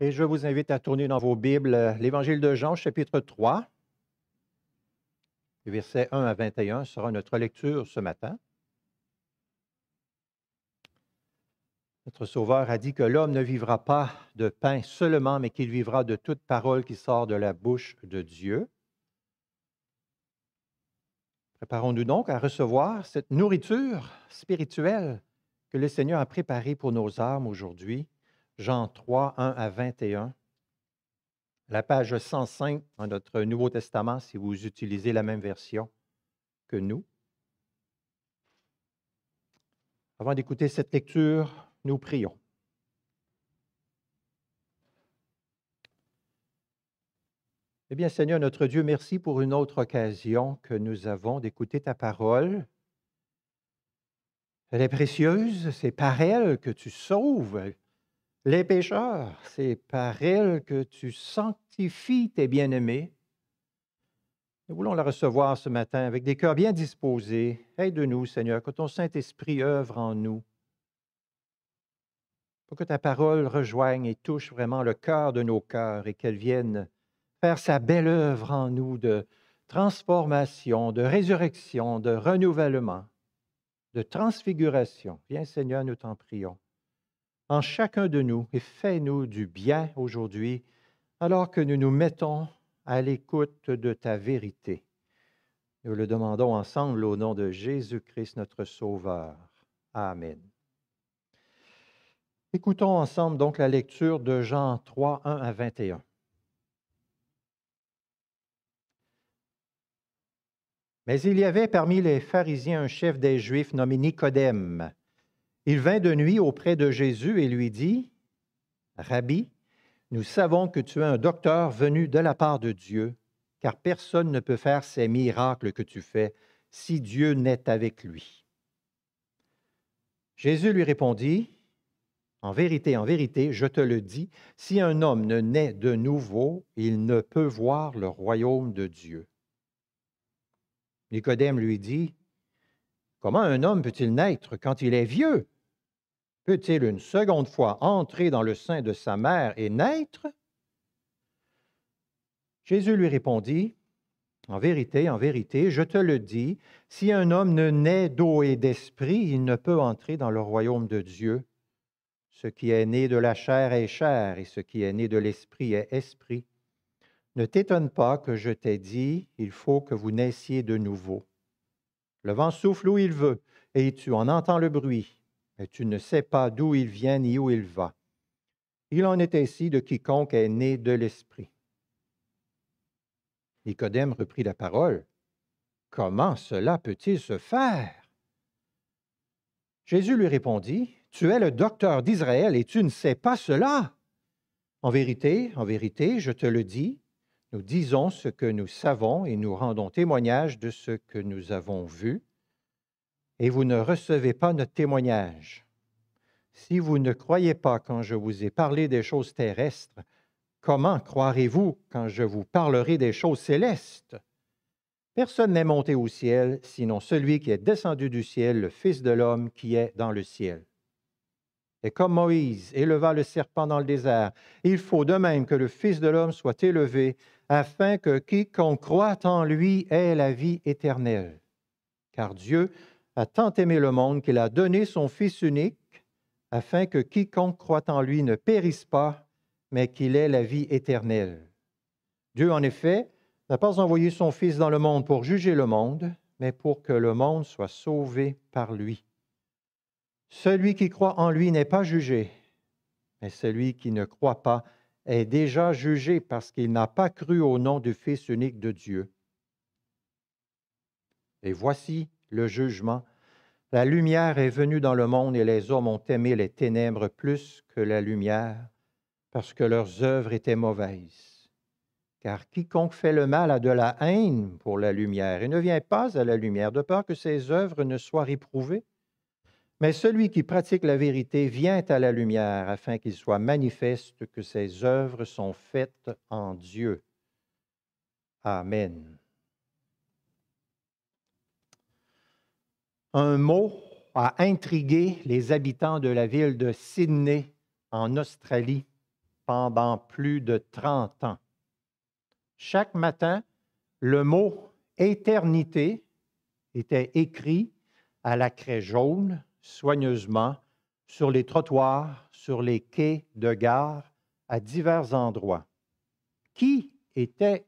Et je vous invite à tourner dans vos Bibles euh, l'Évangile de Jean, chapitre 3, versets 1 à 21 sera notre lecture ce matin. Notre Sauveur a dit que l'homme ne vivra pas de pain seulement, mais qu'il vivra de toute parole qui sort de la bouche de Dieu. Préparons-nous donc à recevoir cette nourriture spirituelle que le Seigneur a préparée pour nos âmes aujourd'hui Jean 3, 1 à 21. La page 105 dans notre Nouveau Testament, si vous utilisez la même version que nous. Avant d'écouter cette lecture, nous prions. Eh bien, Seigneur, notre Dieu, merci pour une autre occasion que nous avons d'écouter ta parole. Elle est précieuse, c'est par elle que tu sauves, les pécheurs, c'est par elles que tu sanctifies tes bien-aimés. Nous voulons la recevoir ce matin avec des cœurs bien disposés. Aide-nous, Seigneur, que ton Saint-Esprit œuvre en nous, pour que ta parole rejoigne et touche vraiment le cœur de nos cœurs et qu'elle vienne faire sa belle œuvre en nous de transformation, de résurrection, de renouvellement, de transfiguration. Viens, Seigneur, nous t'en prions en chacun de nous et fais-nous du bien aujourd'hui alors que nous nous mettons à l'écoute de ta vérité. Nous le demandons ensemble au nom de Jésus-Christ notre Sauveur. Amen. Écoutons ensemble donc la lecture de Jean 3, 1 à 21. Mais il y avait parmi les pharisiens un chef des Juifs nommé Nicodème, il vint de nuit auprès de Jésus et lui dit, Rabbi, nous savons que tu es un docteur venu de la part de Dieu, car personne ne peut faire ces miracles que tu fais si Dieu n'est avec lui. Jésus lui répondit, En vérité, en vérité, je te le dis, si un homme ne naît de nouveau, il ne peut voir le royaume de Dieu. Nicodème lui dit, Comment un homme peut-il naître quand il est vieux peut-il une seconde fois entrer dans le sein de sa mère et naître Jésus lui répondit, En vérité, en vérité, je te le dis, si un homme ne naît d'eau et d'esprit, il ne peut entrer dans le royaume de Dieu. Ce qui est né de la chair est chair, et ce qui est né de l'esprit est esprit. Ne t'étonne pas que je t'ai dit, il faut que vous naissiez de nouveau. Le vent souffle où il veut, et tu en entends le bruit, et tu ne sais pas d'où il vient ni où il va. Il en est ainsi de quiconque est né de l'Esprit. Nicodème reprit la parole. Comment cela peut-il se faire? Jésus lui répondit, Tu es le docteur d'Israël et tu ne sais pas cela. En vérité, en vérité, je te le dis, nous disons ce que nous savons et nous rendons témoignage de ce que nous avons vu, et vous ne recevez pas notre témoignage. Si vous ne croyez pas quand je vous ai parlé des choses terrestres, comment croirez-vous quand je vous parlerai des choses célestes Personne n'est monté au ciel, sinon celui qui est descendu du ciel, le Fils de l'homme qui est dans le ciel. Et comme Moïse éleva le serpent dans le désert, il faut de même que le Fils de l'homme soit élevé, afin que quiconque croit en lui ait la vie éternelle. Car Dieu a tant aimé le monde qu'il a donné son Fils unique, afin que quiconque croit en lui ne périsse pas, mais qu'il ait la vie éternelle. Dieu, en effet, n'a pas envoyé son Fils dans le monde pour juger le monde, mais pour que le monde soit sauvé par lui. Celui qui croit en lui n'est pas jugé, mais celui qui ne croit pas est déjà jugé parce qu'il n'a pas cru au nom du Fils unique de Dieu. Et voici le jugement. La lumière est venue dans le monde et les hommes ont aimé les ténèbres plus que la lumière parce que leurs œuvres étaient mauvaises. Car quiconque fait le mal a de la haine pour la lumière et ne vient pas à la lumière de peur que ses œuvres ne soient réprouvées. Mais celui qui pratique la vérité vient à la lumière afin qu'il soit manifeste que ses œuvres sont faites en Dieu. Amen. Un mot a intrigué les habitants de la ville de Sydney, en Australie, pendant plus de 30 ans. Chaque matin, le mot éternité était écrit à la craie jaune, soigneusement, sur les trottoirs, sur les quais de gare, à divers endroits. Qui était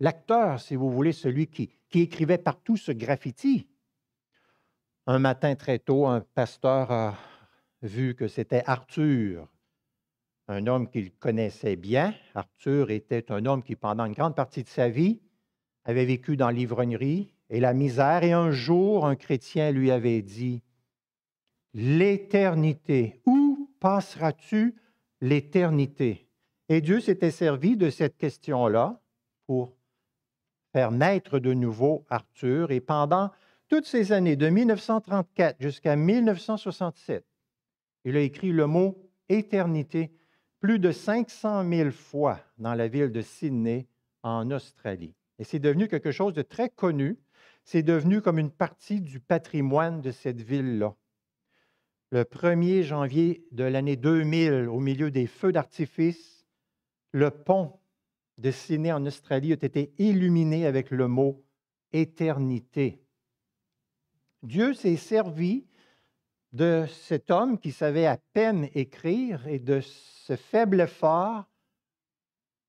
l'acteur, si vous voulez, celui qui, écrivait partout ce graffiti, un matin très tôt, un pasteur a vu que c'était Arthur, un homme qu'il connaissait bien. Arthur était un homme qui, pendant une grande partie de sa vie, avait vécu dans l'ivrognerie et la misère. Et un jour, un chrétien lui avait dit, L'éternité, où passeras-tu l'éternité? Et Dieu s'était servi de cette question-là pour faire naître de nouveau Arthur. Et pendant toutes ces années, de 1934 jusqu'à 1967, il a écrit le mot éternité plus de 500 000 fois dans la ville de Sydney, en Australie. Et c'est devenu quelque chose de très connu. C'est devenu comme une partie du patrimoine de cette ville-là. Le 1er janvier de l'année 2000, au milieu des feux d'artifice, le pont dessiné en Australie a été illuminé avec le mot éternité. Dieu s'est servi de cet homme qui savait à peine écrire et de ce faible effort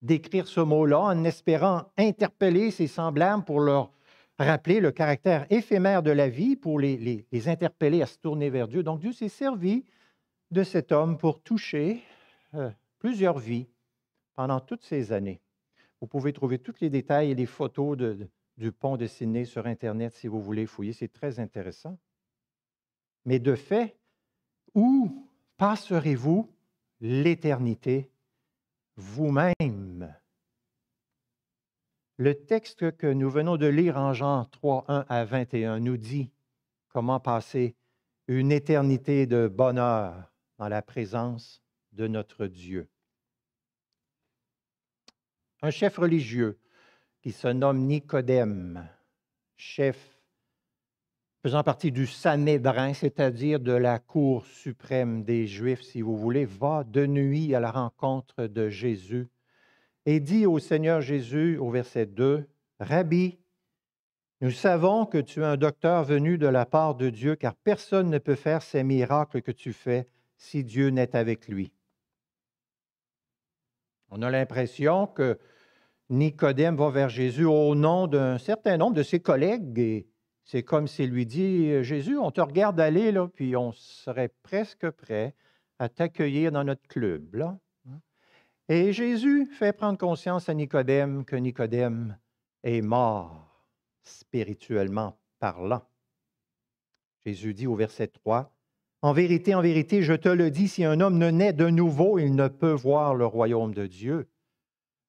d'écrire ce mot-là en espérant interpeller ses semblables pour leur rappeler le caractère éphémère de la vie, pour les, interpeller à se tourner vers Dieu. Donc Dieu s'est servi de cet homme pour toucher euh, plusieurs vies pendant toutes ces années. Vous pouvez trouver tous les détails et les photos du pont de Sydney sur Internet si vous voulez fouiller. C'est très intéressant. Mais de fait, où passerez-vous l'éternité vous-même? Le texte que nous venons de lire en Jean 3, 1 à 21 nous dit comment passer une éternité de bonheur dans la présence de notre Dieu un chef religieux qui se nomme Nicodème, chef faisant partie du Sanhédrin, c'est-à-dire de la Cour suprême des Juifs, si vous voulez, va de nuit à la rencontre de Jésus et dit au Seigneur Jésus au verset 2, Rabbi, nous savons que tu es un docteur venu de la part de Dieu, car personne ne peut faire ces miracles que tu fais si Dieu n'est avec lui. On a l'impression que Nicodème va vers Jésus au nom d'un certain nombre de ses collègues et c'est comme s'il lui dit Jésus, on te regarde aller, là, puis on serait presque prêt à t'accueillir dans notre club. Et Jésus fait prendre conscience à Nicodème que Nicodème est mort spirituellement parlant. Jésus dit au verset 3 en vérité, en vérité, je te le dis, si un homme ne naît de nouveau, il ne peut voir le royaume de Dieu.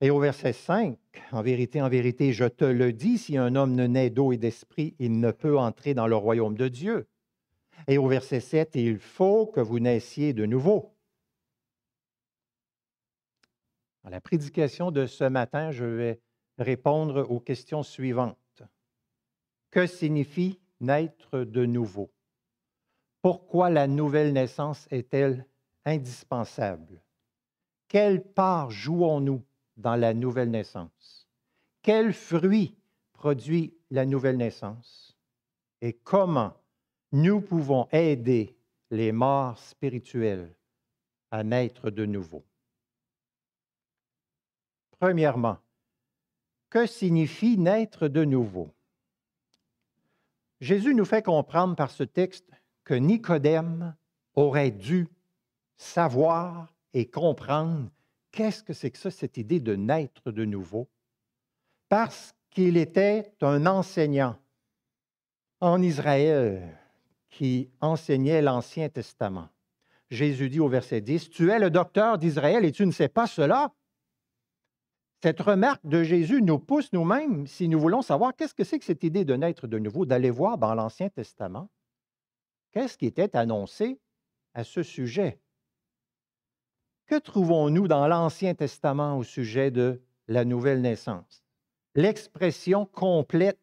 Et au verset 5, en vérité, en vérité, je te le dis, si un homme ne naît d'eau et d'esprit, il ne peut entrer dans le royaume de Dieu. Et au verset 7, il faut que vous naissiez de nouveau. Dans la prédication de ce matin, je vais répondre aux questions suivantes. Que signifie naître de nouveau? Pourquoi la nouvelle naissance est-elle indispensable? Quelle part jouons-nous dans la nouvelle naissance? Quel fruit produit la nouvelle naissance? Et comment nous pouvons aider les morts spirituels à naître de nouveau? Premièrement, que signifie naître de nouveau? Jésus nous fait comprendre par ce texte que Nicodème aurait dû savoir et comprendre qu'est-ce que c'est que ça, cette idée de naître de nouveau, parce qu'il était un enseignant en Israël qui enseignait l'Ancien Testament. Jésus dit au verset 10, Tu es le docteur d'Israël et tu ne sais pas cela. Cette remarque de Jésus nous pousse nous-mêmes, si nous voulons savoir qu'est-ce que c'est que cette idée de naître de nouveau, d'aller voir dans l'Ancien Testament Qu'est-ce qui était annoncé à ce sujet? Que trouvons-nous dans l'Ancien Testament au sujet de la nouvelle naissance? L'expression complète,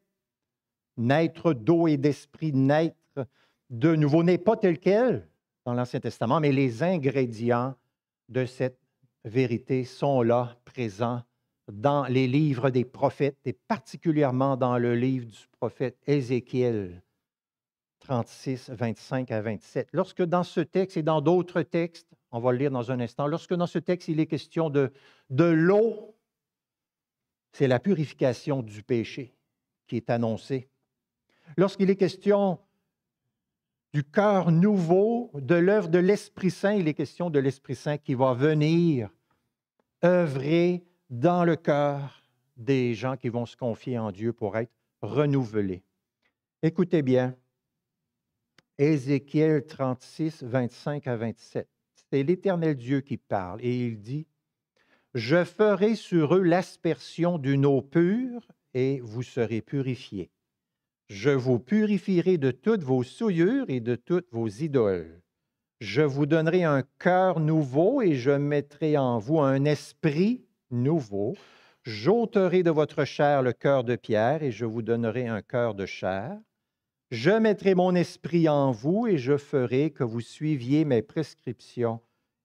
naître d'eau et d'esprit, naître de nouveau, n'est pas telle quelle dans l'Ancien Testament, mais les ingrédients de cette vérité sont là, présents dans les livres des prophètes et particulièrement dans le livre du prophète Ézéchiel. 36, 25 à 27. Lorsque dans ce texte et dans d'autres textes, on va le lire dans un instant, lorsque dans ce texte il est question de, de l'eau, c'est la purification du péché qui est annoncée. Lorsqu'il est question du cœur nouveau, de l'œuvre de l'Esprit Saint, il est question de l'Esprit Saint qui va venir œuvrer dans le cœur des gens qui vont se confier en Dieu pour être renouvelés. Écoutez bien, Ézéchiel 36, 25 à 27. C'est l'Éternel Dieu qui parle et il dit, Je ferai sur eux l'aspersion d'une eau pure et vous serez purifiés. Je vous purifierai de toutes vos souillures et de toutes vos idoles. Je vous donnerai un cœur nouveau et je mettrai en vous un esprit nouveau. J'ôterai de votre chair le cœur de pierre et je vous donnerai un cœur de chair je mettrai mon esprit en vous et je ferai que vous suiviez mes prescriptions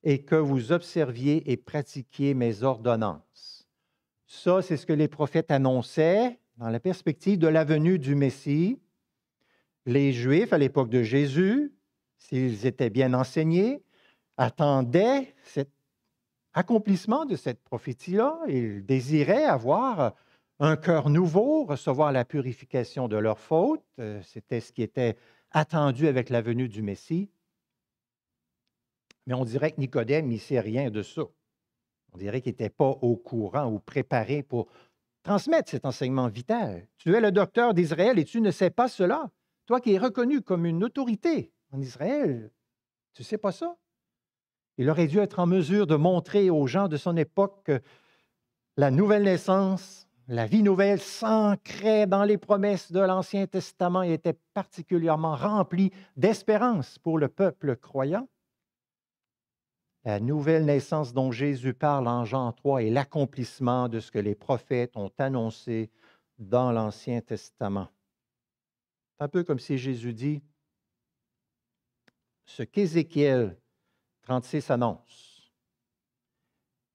et que vous observiez et pratiquiez mes ordonnances. Ça, c'est ce que les prophètes annonçaient dans la perspective de la venue du Messie. Les Juifs, à l'époque de Jésus, s'ils étaient bien enseignés, attendaient cet accomplissement de cette prophétie-là. Ils désiraient avoir un cœur nouveau, recevoir la purification de leurs fautes. Euh, c'était ce qui était attendu avec la venue du Messie. Mais on dirait que Nicodème, il ne sait rien de ça. On dirait qu'il n'était pas au courant ou préparé pour transmettre cet enseignement vital. Tu es le docteur d'Israël et tu ne sais pas cela. Toi qui es reconnu comme une autorité en Israël, tu ne sais pas ça. Il aurait dû être en mesure de montrer aux gens de son époque que la nouvelle naissance la vie nouvelle s'ancrait dans les promesses de l'Ancien Testament et était particulièrement remplie d'espérance pour le peuple croyant. La nouvelle naissance dont Jésus parle en Jean 3 est l'accomplissement de ce que les prophètes ont annoncé dans l'Ancien Testament. C'est Un peu comme si Jésus dit, ce qu'Ézéchiel 36 annonce,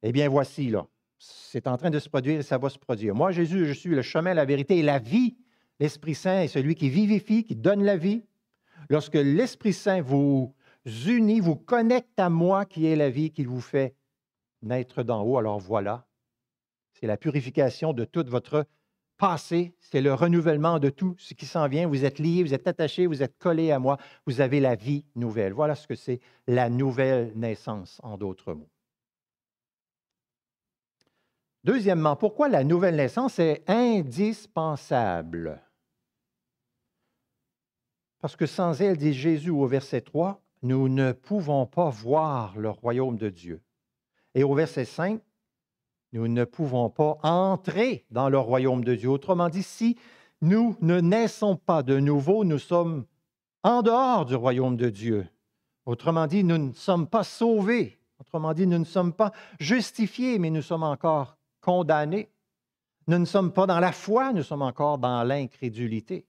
eh bien voici là, c'est en train de se produire et ça va se produire. Moi, Jésus, je suis le chemin, la vérité et la vie. L'Esprit Saint est celui qui vivifie, qui donne la vie. Lorsque l'Esprit Saint vous unit, vous connecte à moi qui est la vie, qui vous fait naître d'en haut, alors voilà. C'est la purification de tout votre passé, c'est le renouvellement de tout ce qui s'en vient. Vous êtes liés, vous êtes attachés, vous êtes collés à moi, vous avez la vie nouvelle. Voilà ce que c'est la nouvelle naissance, en d'autres mots. Deuxièmement, pourquoi la nouvelle naissance est indispensable? Parce que sans elle, dit Jésus au verset 3, nous ne pouvons pas voir le royaume de Dieu. Et au verset 5, nous ne pouvons pas entrer dans le royaume de Dieu. Autrement dit, si nous ne naissons pas de nouveau, nous sommes en dehors du royaume de Dieu. Autrement dit, nous ne sommes pas sauvés. Autrement dit, nous ne sommes pas justifiés, mais nous sommes encore condamnés. Nous ne sommes pas dans la foi, nous sommes encore dans l'incrédulité.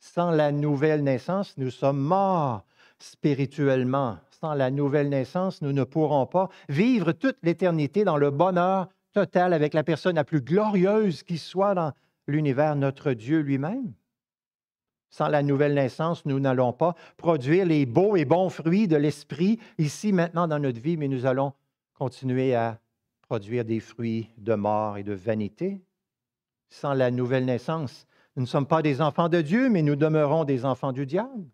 Sans la nouvelle naissance, nous sommes morts spirituellement. Sans la nouvelle naissance, nous ne pourrons pas vivre toute l'éternité dans le bonheur total avec la personne la plus glorieuse qui soit dans l'univers, notre Dieu lui-même. Sans la nouvelle naissance, nous n'allons pas produire les beaux et bons fruits de l'Esprit ici, maintenant, dans notre vie, mais nous allons continuer à produire des fruits de mort et de vanité. Sans la nouvelle naissance, nous ne sommes pas des enfants de Dieu, mais nous demeurons des enfants du diable.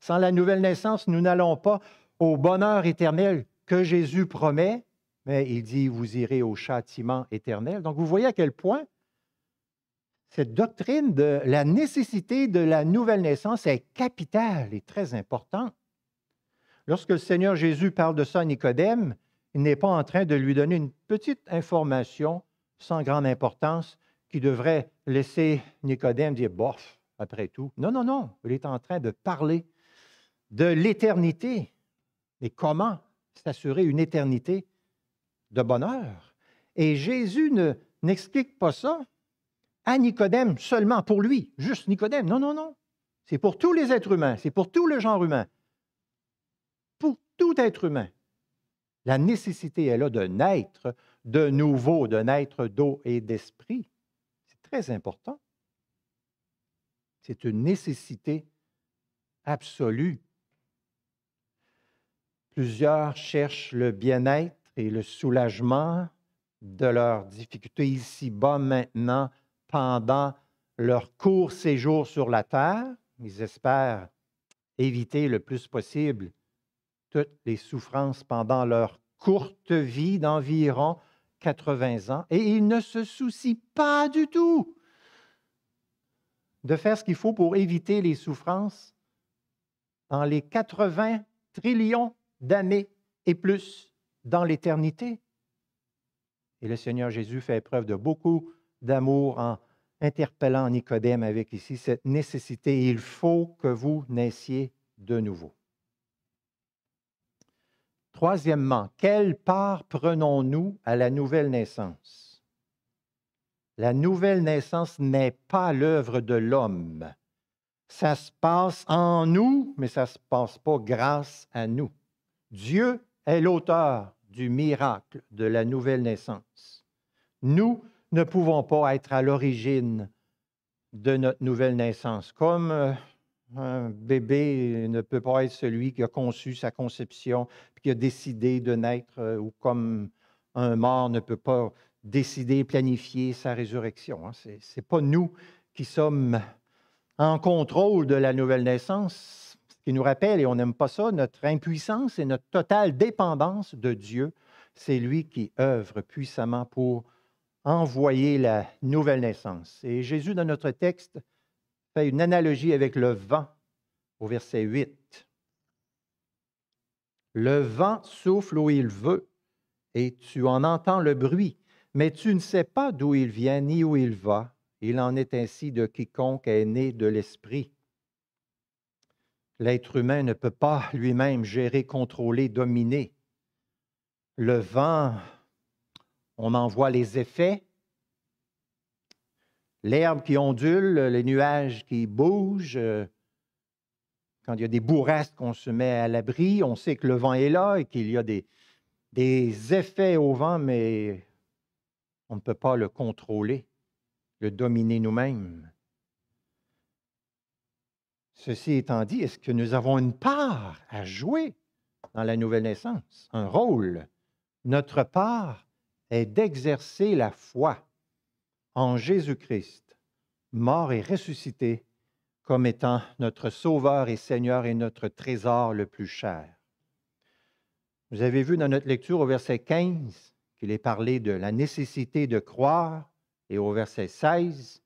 Sans la nouvelle naissance, nous n'allons pas au bonheur éternel que Jésus promet, mais il dit, vous irez au châtiment éternel. Donc vous voyez à quel point cette doctrine de la nécessité de la nouvelle naissance est capitale et très importante. Lorsque le Seigneur Jésus parle de ça à Nicodème, il n'est pas en train de lui donner une petite information sans grande importance qui devrait laisser Nicodème dire bof, après tout. Non, non, non, il est en train de parler de l'éternité. et comment s'assurer une éternité de bonheur? Et Jésus ne, n'explique pas ça à Nicodème seulement, pour lui, juste Nicodème. Non, non, non. C'est pour tous les êtres humains, c'est pour tout le genre humain. Pour tout être humain. La nécessité est là de naître de nouveau, de naître d'eau et d'esprit. C'est très important. C'est une nécessité absolue. Plusieurs cherchent le bien-être et le soulagement de leurs difficultés ici-bas maintenant pendant leur court séjour sur la terre. Ils espèrent éviter le plus possible les souffrances pendant leur courte vie d'environ 80 ans, et il ne se soucie pas du tout de faire ce qu'il faut pour éviter les souffrances dans les 80 trillions d'années et plus dans l'éternité. Et le Seigneur Jésus fait preuve de beaucoup d'amour en interpellant Nicodème avec ici cette nécessité. Il faut que vous naissiez de nouveau. Troisièmement, quelle part prenons-nous à la nouvelle naissance? La nouvelle naissance n'est pas l'œuvre de l'homme. Ça se passe en nous, mais ça ne se passe pas grâce à nous. Dieu est l'auteur du miracle de la nouvelle naissance. Nous ne pouvons pas être à l'origine de notre nouvelle naissance. Comme euh, un bébé ne peut pas être celui qui a conçu sa conception, qui a décidé de naître, euh, ou comme un mort ne peut pas décider, planifier sa résurrection. Hein. C'est Ce n'est pas nous qui sommes en contrôle de la nouvelle naissance, ce qui nous rappelle, et on n'aime pas ça, notre impuissance et notre totale dépendance de Dieu. C'est lui qui œuvre puissamment pour envoyer la nouvelle naissance. Et Jésus, dans notre texte, une analogie avec le vent au verset 8. Le vent souffle où il veut et tu en entends le bruit, mais tu ne sais pas d'où il vient ni où il va. Il en est ainsi de quiconque est né de l'esprit. L'être humain ne peut pas lui-même gérer, contrôler, dominer. Le vent, on en voit les effets, l'herbe qui ondule, les nuages qui bougent. Euh, quand il y a des bourrasques qu'on se met à l'abri, on sait que le vent est là et qu'il y a des, des effets au vent, mais on ne peut pas le contrôler, le dominer nous-mêmes. Ceci étant dit, est-ce que nous avons une part à jouer dans la nouvelle naissance, un rôle? Notre part est d'exercer la foi en Jésus-Christ, mort et ressuscité, comme étant notre Sauveur et Seigneur et notre trésor le plus cher. Vous avez vu dans notre lecture au verset 15 qu'il est parlé de la nécessité de croire et au verset 16,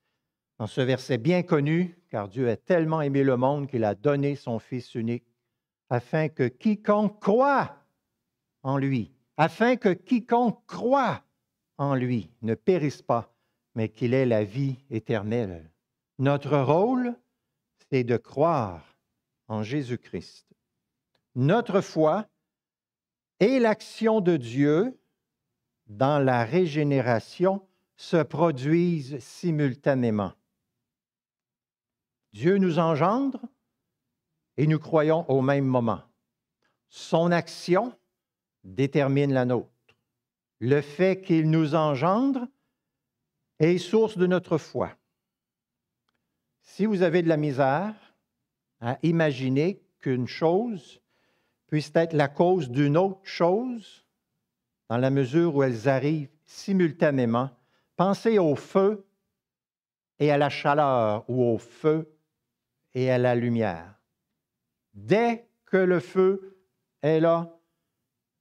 dans ce verset bien connu, car Dieu a tellement aimé le monde qu'il a donné son Fils unique, afin que quiconque croit en lui, afin que quiconque croit en lui ne périsse pas, mais qu'il est la vie éternelle. Notre rôle, c'est de croire en Jésus-Christ. Notre foi et l'action de Dieu dans la régénération se produisent simultanément. Dieu nous engendre et nous croyons au même moment. Son action détermine la nôtre. Le fait qu'il nous engendre et source de notre foi. Si vous avez de la misère à imaginer qu'une chose puisse être la cause d'une autre chose, dans la mesure où elles arrivent simultanément, pensez au feu et à la chaleur ou au feu et à la lumière. Dès que le feu est là,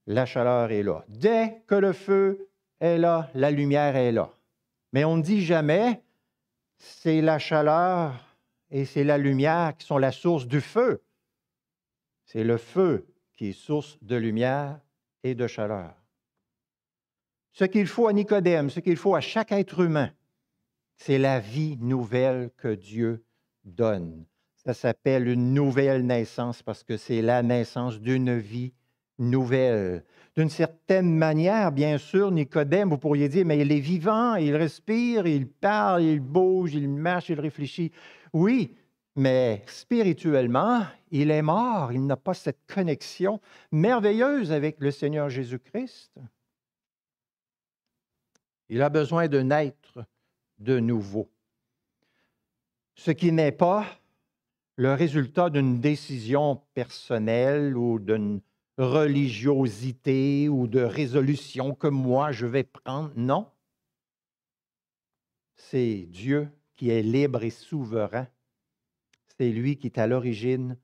la chaleur est là. Dès que le feu est là, la lumière est là. Mais on ne dit jamais, c'est la chaleur et c'est la lumière qui sont la source du feu. C'est le feu qui est source de lumière et de chaleur. Ce qu'il faut à Nicodème, ce qu'il faut à chaque être humain, c'est la vie nouvelle que Dieu donne. Ça s'appelle une nouvelle naissance parce que c'est la naissance d'une vie nouvelle. D'une certaine manière, bien sûr, Nicodème, vous pourriez dire, mais il est vivant, il respire, il parle, il bouge, il marche, il réfléchit. Oui, mais spirituellement, il est mort, il n'a pas cette connexion merveilleuse avec le Seigneur Jésus-Christ. Il a besoin de naître de nouveau, ce qui n'est pas le résultat d'une décision personnelle ou d'une religiosité ou de résolution que moi je vais prendre. Non. C'est Dieu qui est libre et souverain. C'est lui qui est à l'origine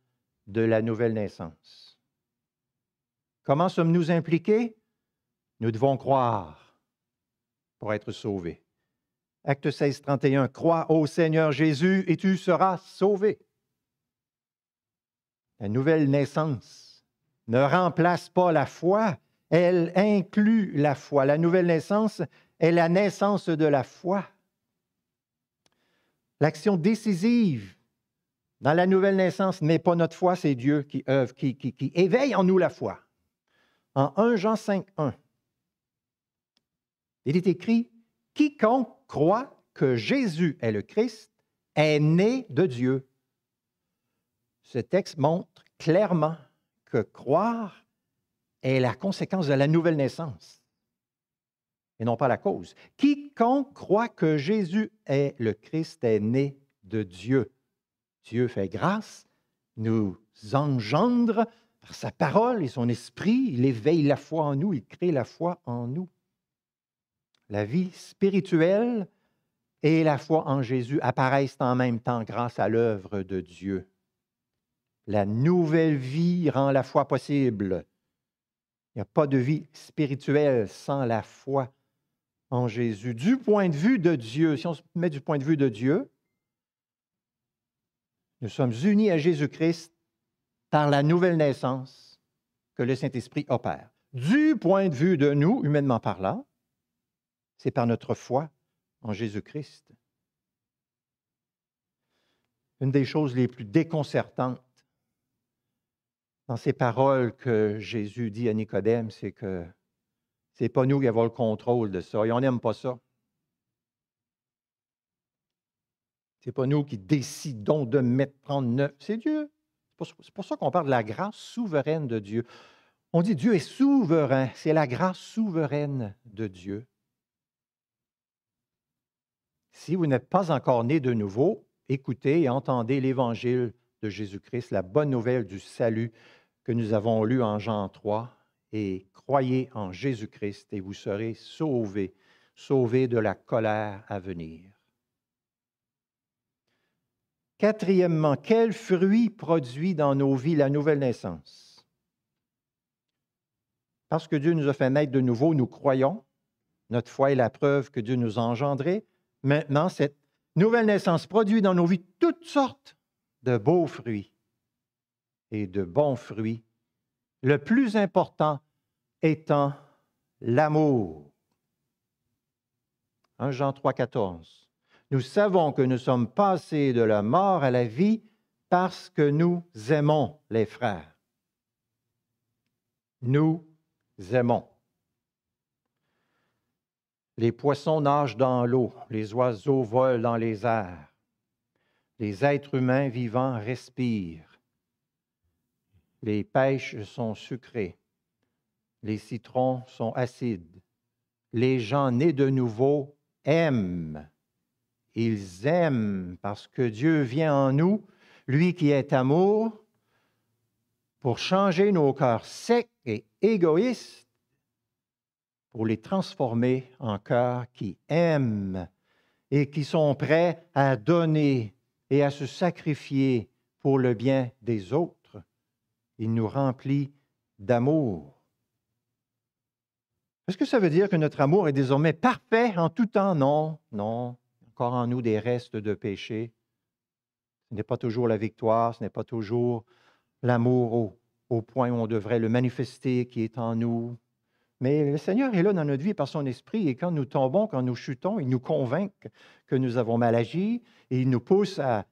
de la nouvelle naissance. Comment sommes-nous impliqués? Nous devons croire pour être sauvés. Acte 16, 31. Crois au Seigneur Jésus et tu seras sauvé. La nouvelle naissance ne remplace pas la foi, elle inclut la foi. La nouvelle naissance est la naissance de la foi. L'action décisive dans la nouvelle naissance n'est pas notre foi, c'est Dieu qui œuvre, qui, qui, éveille en nous la foi. En 1 Jean 5, 1, il est écrit, Quiconque croit que Jésus est le Christ est né de Dieu. Ce texte montre clairement que croire est la conséquence de la nouvelle naissance et non pas la cause. Quiconque croit que Jésus est le Christ est né de Dieu. Dieu fait grâce, nous engendre par sa parole et son esprit, il éveille la foi en nous, il crée la foi en nous. La vie spirituelle et la foi en Jésus apparaissent en même temps grâce à l'œuvre de Dieu. La nouvelle vie rend la foi possible. Il n'y a pas de vie spirituelle sans la foi en Jésus. Du point de vue de Dieu, si on se met du point de vue de Dieu, nous sommes unis à Jésus-Christ par la nouvelle naissance que le Saint-Esprit opère. Du point de vue de nous, humainement parlant, c'est par notre foi en Jésus-Christ. Une des choses les plus déconcertantes dans ces paroles que Jésus dit à Nicodème, c'est que ce n'est pas nous qui avons le contrôle de ça et on n'aime pas ça. Ce n'est pas nous qui décidons de mettre, prendre neuf. C'est Dieu. C'est pour, ça qu'on parle de la grâce souveraine de Dieu. On dit Dieu est souverain. C'est la grâce souveraine de Dieu. Si vous n'êtes pas encore né de nouveau, écoutez et entendez l'Évangile de Jésus-Christ, la bonne nouvelle du salut que nous avons lu en Jean 3. Et croyez en Jésus-Christ et vous serez sauvés, sauvés de la colère à venir. Quatrièmement, quel fruit produit dans nos vies la nouvelle naissance? Parce que Dieu nous a fait naître de nouveau, nous croyons. Notre foi est la preuve que Dieu nous a engendrés. Maintenant, cette nouvelle naissance produit dans nos vies toutes sortes de beaux fruits et de bons fruits, le plus important étant l'amour. 1 hein, Jean 3, 14. Nous savons que nous sommes passés de la mort à la vie parce que nous aimons les frères. Nous aimons. Les poissons nagent dans l'eau, les oiseaux volent dans les airs. Les êtres humains vivants respirent. Les pêches sont sucrées. Les citrons sont acides. Les gens nés de nouveau aiment. Ils aiment parce que Dieu vient en nous, lui qui est amour, pour changer nos cœurs secs et égoïstes, pour les transformer en cœurs qui aiment et qui sont prêts à donner et à se sacrifier pour le bien des autres. Il nous remplit d'amour. Est-ce que ça veut dire que notre amour est désormais parfait en tout temps? Non, non. Encore en nous des restes de péché. Ce n'est pas toujours la victoire, ce n'est pas toujours l'amour au, point où on devrait le manifester qui est en nous. Mais le Seigneur est là dans notre vie par son esprit et quand nous tombons, quand nous chutons, il nous convainc que nous avons mal agi et il nous pousse à,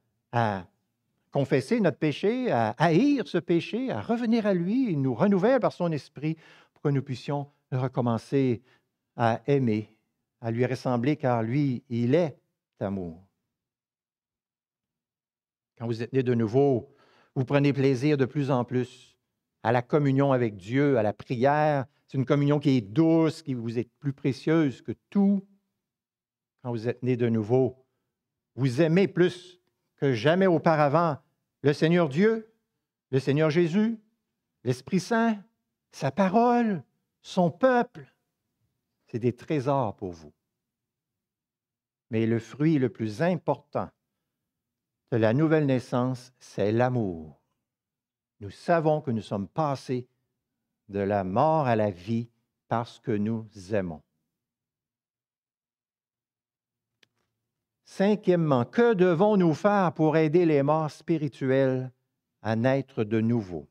confesser notre péché, à haïr ce péché, à revenir à lui. Il nous renouvelle par son esprit pour que nous puissions recommencer à aimer, à lui ressembler car lui, il est amour. Quand vous êtes né de nouveau, vous prenez plaisir de plus en plus à la communion avec Dieu, à la prière, une communion qui est douce, qui vous est plus précieuse que tout quand vous êtes né de nouveau. Vous aimez plus que jamais auparavant le Seigneur Dieu, le Seigneur Jésus, l'Esprit Saint, sa parole, son peuple. C'est des trésors pour vous. Mais le fruit le plus important de la nouvelle naissance, c'est l'amour. Nous savons que nous sommes passés de la mort à la vie parce que nous aimons. Cinquièmement, que devons-nous faire pour aider les morts spirituels à naître de nouveau?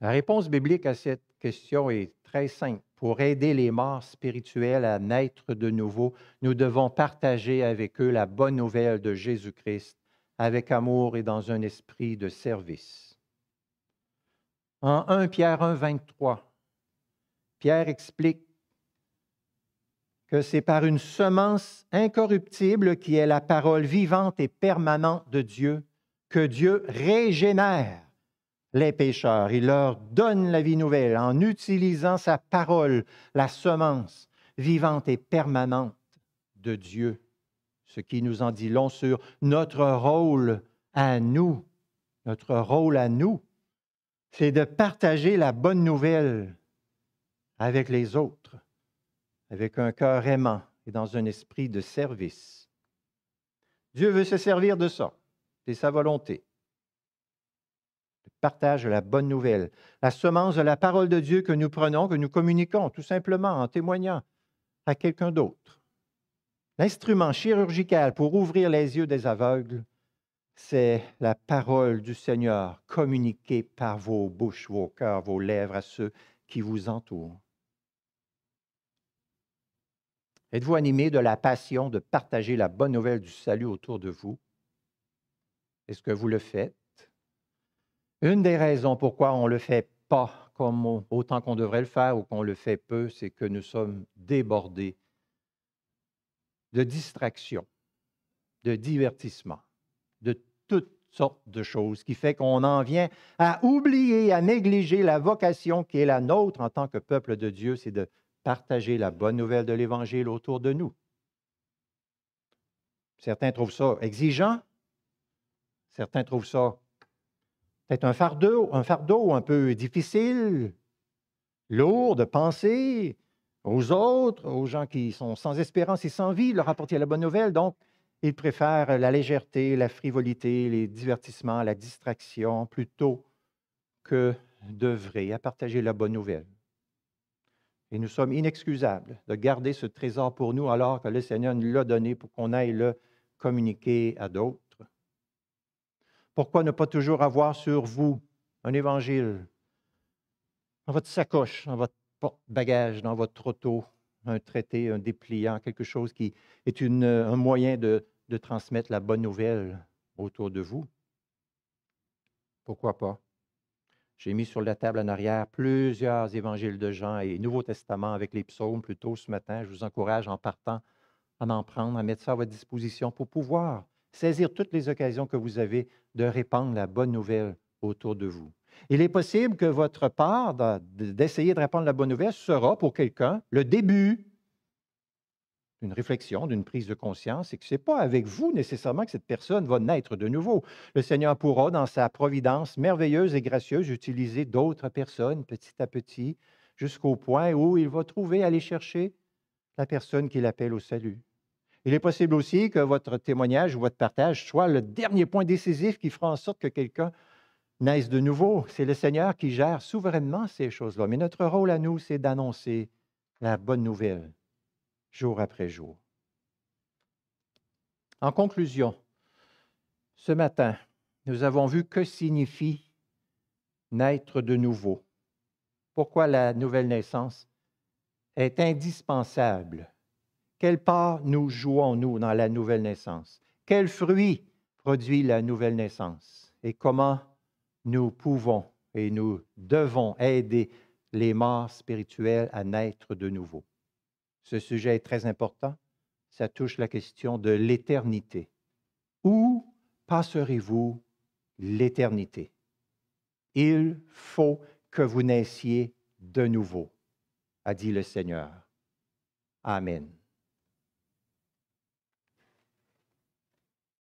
La réponse biblique à cette question est très simple. Pour aider les morts spirituels à naître de nouveau, nous devons partager avec eux la bonne nouvelle de Jésus-Christ avec amour et dans un esprit de service en 1 Pierre 1, 23. Pierre explique que c'est par une semence incorruptible qui est la parole vivante et permanente de Dieu que Dieu régénère les pécheurs. Il leur donne la vie nouvelle en utilisant sa parole, la semence vivante et permanente de Dieu. Ce qui nous en dit long sur notre rôle à nous, notre rôle à nous c'est de partager la bonne nouvelle avec les autres, avec un cœur aimant et dans un esprit de service. Dieu veut se servir de ça. C'est sa volonté. Le partage la bonne nouvelle, la semence de la parole de Dieu que nous prenons, que nous communiquons tout simplement en témoignant à quelqu'un d'autre. L'instrument chirurgical pour ouvrir les yeux des aveugles c'est la parole du Seigneur communiquée par vos bouches, vos cœurs, vos lèvres à ceux qui vous entourent. Êtes-vous animé de la passion de partager la bonne nouvelle du salut autour de vous? Est-ce que vous le faites? Une des raisons pourquoi on ne le fait pas comme autant qu'on devrait le faire ou qu'on le fait peu, c'est que nous sommes débordés de distractions, de divertissements toutes sortes de choses, qui fait qu'on en vient à oublier, à négliger la vocation qui est la nôtre en tant que peuple de Dieu, c'est de partager la bonne nouvelle de l'Évangile autour de nous. Certains trouvent ça exigeant, certains trouvent ça peut-être un fardeau, un fardeau un peu difficile, lourd de penser aux autres, aux gens qui sont sans espérance et sans vie, leur apporter la bonne nouvelle. Donc, ils préfèrent la légèreté, la frivolité, les divertissements, la distraction, plutôt que d'œuvrer à partager la bonne nouvelle. Et nous sommes inexcusables de garder ce trésor pour nous alors que le Seigneur nous l'a donné pour qu'on aille le communiquer à d'autres. Pourquoi ne pas toujours avoir sur vous un évangile dans votre sacoche, dans votre bagage dans votre auto, un traité, un dépliant, quelque chose qui est euh, un moyen de, de transmettre la bonne nouvelle autour de vous. Pourquoi pas? J'ai mis sur la table en arrière plusieurs évangiles de Jean et Nouveau Testament avec les psaumes plus tôt ce matin. Je vous encourage en partant à en prendre, à mettre ça à votre disposition pour pouvoir saisir toutes les occasions que vous avez de répandre la bonne nouvelle autour de vous. Il est possible que votre part d'essayer de répandre la bonne nouvelle sera pour quelqu'un le début d'une réflexion, d'une prise de conscience, et que ce n'est pas avec vous nécessairement que cette personne va naître de nouveau. Le Seigneur pourra, dans sa providence merveilleuse et gracieuse, utiliser d'autres personnes petit à petit, jusqu'au point où il va trouver, aller chercher la personne qu'il appelle au salut. Il est possible aussi que votre témoignage ou votre partage soit le dernier point décisif qui fera en sorte que quelqu'un naissent de nouveau. C'est le Seigneur qui gère souverainement ces choses-là. Mais notre rôle à nous, c'est d'annoncer la bonne nouvelle jour après jour. En conclusion, ce matin, nous avons vu que signifie naître de nouveau. Pourquoi la nouvelle naissance est indispensable. Quelle part nous jouons, nous, dans la nouvelle naissance? Quel fruit produit la nouvelle naissance? Et comment nous pouvons et nous devons aider les morts spirituels à naître de nouveau. Ce sujet est très important. Ça touche la question de l'éternité. Où passerez-vous l'éternité? Il faut que vous naissiez de nouveau, a dit le Seigneur. Amen.